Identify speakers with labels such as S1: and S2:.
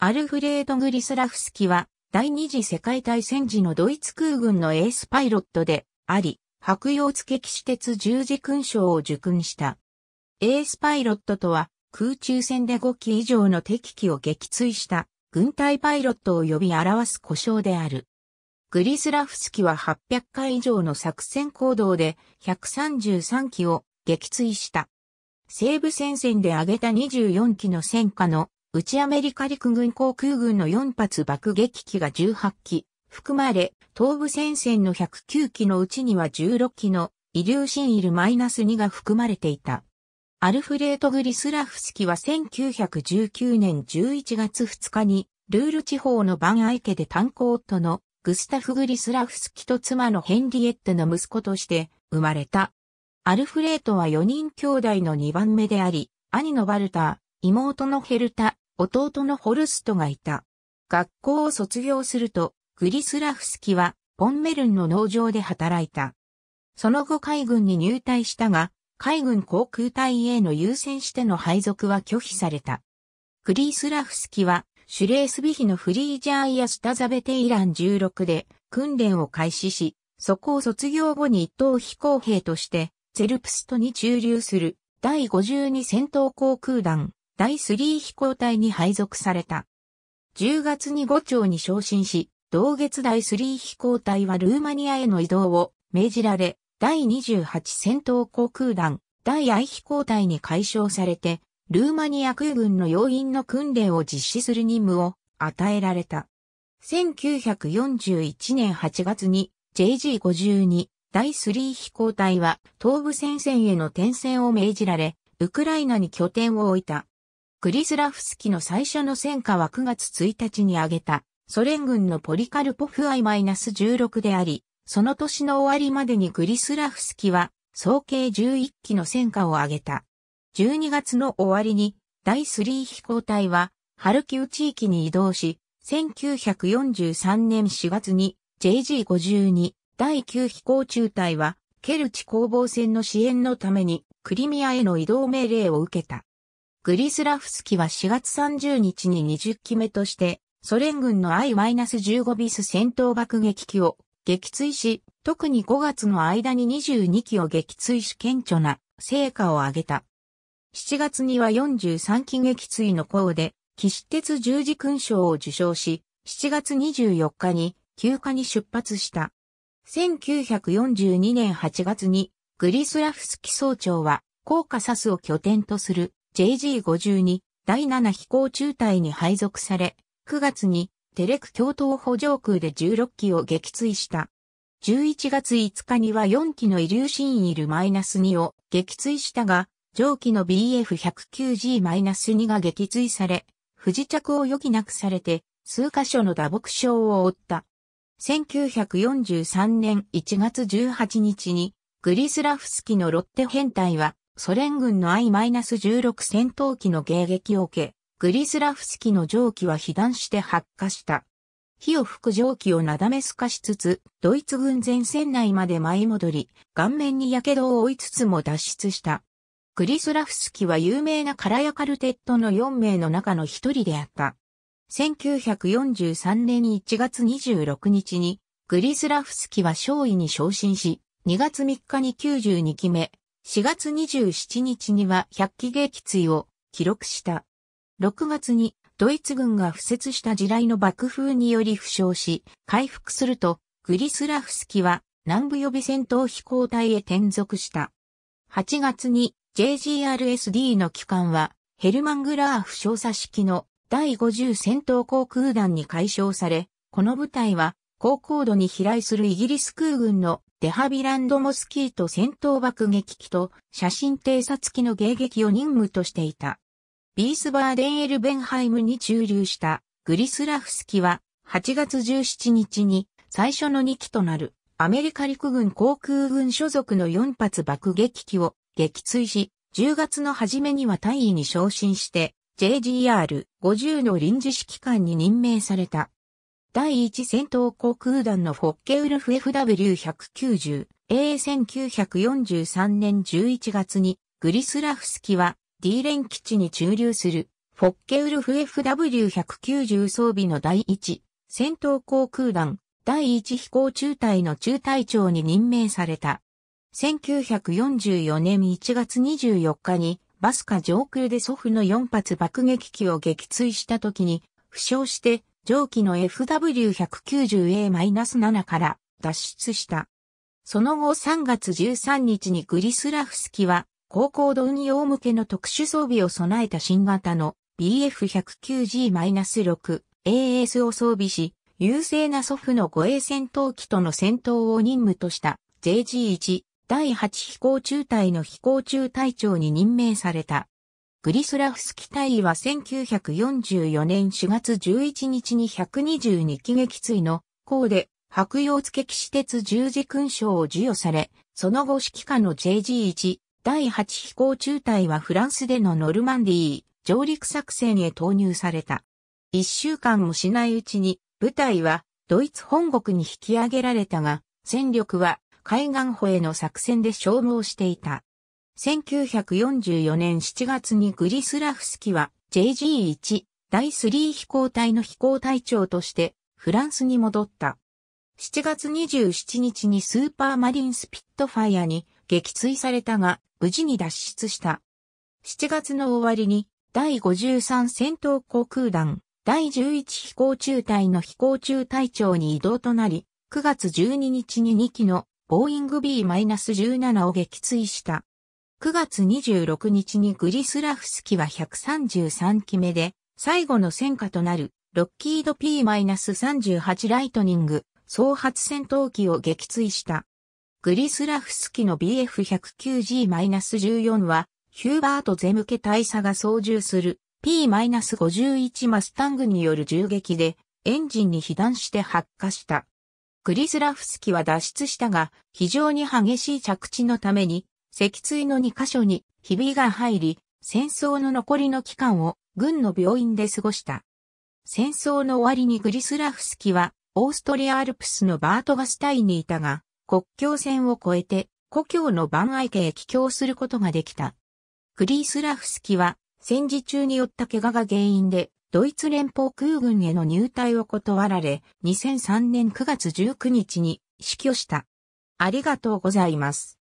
S1: アルフレード・グリスラフスキは、第二次世界大戦時のドイツ空軍のエースパイロットであり、白洋付騎士鉄十字勲章を受勲した。エースパイロットとは、空中戦で5機以上の敵機を撃墜した軍隊パイロットを呼び表す故障である。グリスラフスキは800回以上の作戦行動で133機を撃墜した。西部戦線で挙げた24機の戦火の内アメリカ陸軍航空軍の4発爆撃機が18機、含まれ、東部戦線の109機のうちには16機のイリューシンイル -2 が含まれていた。アルフレート・グリスラフスキは1919年11月2日に、ルール地方のバンアイ家で炭鉱夫のグスタフ・グリスラフスキと妻のヘンリエッテの息子として生まれた。アルフレートは4人兄弟の2番目であり、兄のバルター、妹のヘルタ、弟のホルストがいた。学校を卒業すると、グリスラフスキは、ポンメルンの農場で働いた。その後海軍に入隊したが、海軍航空隊への優先しての配属は拒否された。クリスラフスキは、シュレースビヒのフリージャーやスタザベテイラン16で訓練を開始し、そこを卒業後に一等飛行兵として、ゼルプストに駐留する第52戦闘航空団第3飛行隊に配属された。10月に5丁に昇進し、同月第3飛行隊はルーマニアへの移動を命じられ、第28戦闘航空団、第愛飛行隊に解消されて、ルーマニア空軍の要員の訓練を実施する任務を与えられた。1941年8月に JG52 第3飛行隊は東部戦線への転戦を命じられ、ウクライナに拠点を置いた。クリスラフスキの最初の戦果は9月1日に挙げた、ソ連軍のポリカルポフアス1 6であり、その年の終わりまでにクリスラフスキは、総計11機の戦果を挙げた。12月の終わりに、第3飛行隊は、ハルキウ地域に移動し、1943年4月に JG52 第9飛行中隊は、ケルチ攻防戦の支援のために、クリミアへの移動命令を受けた。グリスラフスキは4月30日に20機目として、ソ連軍の I-15 ビス戦闘爆撃機を撃墜し、特に5月の間に22機を撃墜し顕著な成果を上げた。7月には43機撃墜の功で、騎士鉄十字勲章を受章し、7月24日に休暇に出発した。1942年8月にグリスラフスキ総長はコーカサスを拠点とする JG52 第7飛行中隊に配属され、9月にテレク共闘補上空で16機を撃墜した。11月5日には4機のイリューシンイル -2 を撃墜したが、上記の BF109G-2 が撃墜され、不時着を余儀なくされて、数箇所の打撲傷を負った。1943年1月18日に、グリスラフスキのロッテ編隊は、ソ連軍の I-16 戦闘機の迎撃を受け、グリスラフスキの蒸気は被弾して発火した。火を吹く蒸気をなだめすかしつつ、ドイツ軍前線内まで舞い戻り、顔面に火傷を負いつつも脱出した。グリスラフスキは有名なカラヤカルテットの4名の中の一人であった。1943年1月26日に、グリスラフスキは勝尉に昇進し、2月3日に92期目、4月27日には100機撃墜を記録した。6月にドイツ軍が敷設した地雷の爆風により負傷し、回復すると、グリスラフスキは南部予備戦闘飛行隊へ転属した。8月に JGRSD の機関は、ヘルマングラーフ少佐式の第50戦闘航空団に解消され、この部隊は高高度に飛来するイギリス空軍のデハビランドモスキーと戦闘爆撃機と写真偵察機の迎撃を任務としていた。ビースバーデンエルベンハイムに駐留したグリスラフスキは8月17日に最初の2機となるアメリカ陸軍航空軍所属の4発爆撃機を撃墜し、10月の初めには大尉に昇進して JGR50 の臨時指揮官に任命された。第1戦闘航空団のフォッケウルフ FW190、A1943 年11月にグリスラフスキは D 連基地に駐留するフォッケウルフ FW190 装備の第1戦闘航空団第1飛行中隊の中隊長に任命された。1944年1月24日にバスカ上空で祖父の4発爆撃機を撃墜した時に負傷して上記の FW190A-7 から脱出した。その後3月13日にグリスラフスキは高高度運用向けの特殊装備を備えた新型の BF109G-6 AS を装備し、優勢な祖父の護衛戦闘機との戦闘を任務とした JG1 第8飛行中隊の飛行中隊長に任命された。グリスラフスキ隊は1944年4月11日に122機撃墜の功で白洋付騎士鉄十字勲章を授与され、その後指揮下の JG1 第8飛行中隊はフランスでのノルマンディー上陸作戦へ投入された。一週間もしないうちに部隊はドイツ本国に引き上げられたが、戦力は海岸保への作戦で消耗していた。1944年7月にグリスラフスキは JG1 第3飛行隊の飛行隊長としてフランスに戻った。7月27日にスーパーマリンスピットファイアに撃墜されたが無事に脱出した。7月の終わりに第53戦闘航空団第11飛行中隊の飛行中隊長に移動となり9月12日に2機のボーイング B-17 を撃墜した。9月26日にグリスラフスキは133期目で、最後の戦果となる、ロッキード P-38 ライトニング、総発戦闘機を撃墜した。グリスラフスキの BF109G-14 は、ヒューバート・ゼムケ大佐が操縦する P-51 マスタングによる銃撃で、エンジンに被弾して発火した。グリスラフスキは脱出したが、非常に激しい着地のために、脊椎の2箇所にひびが入り、戦争の残りの期間を軍の病院で過ごした。戦争の終わりにグリスラフスキは、オーストリアアルプスのバートガスタイにいたが、国境線を越えて、故郷の番相手へ帰郷することができた。グリスラフスキは、戦時中に負った怪我が原因で、ドイツ連邦空軍への入隊を断られ、2003年9月19日に死去した。ありがとうございます。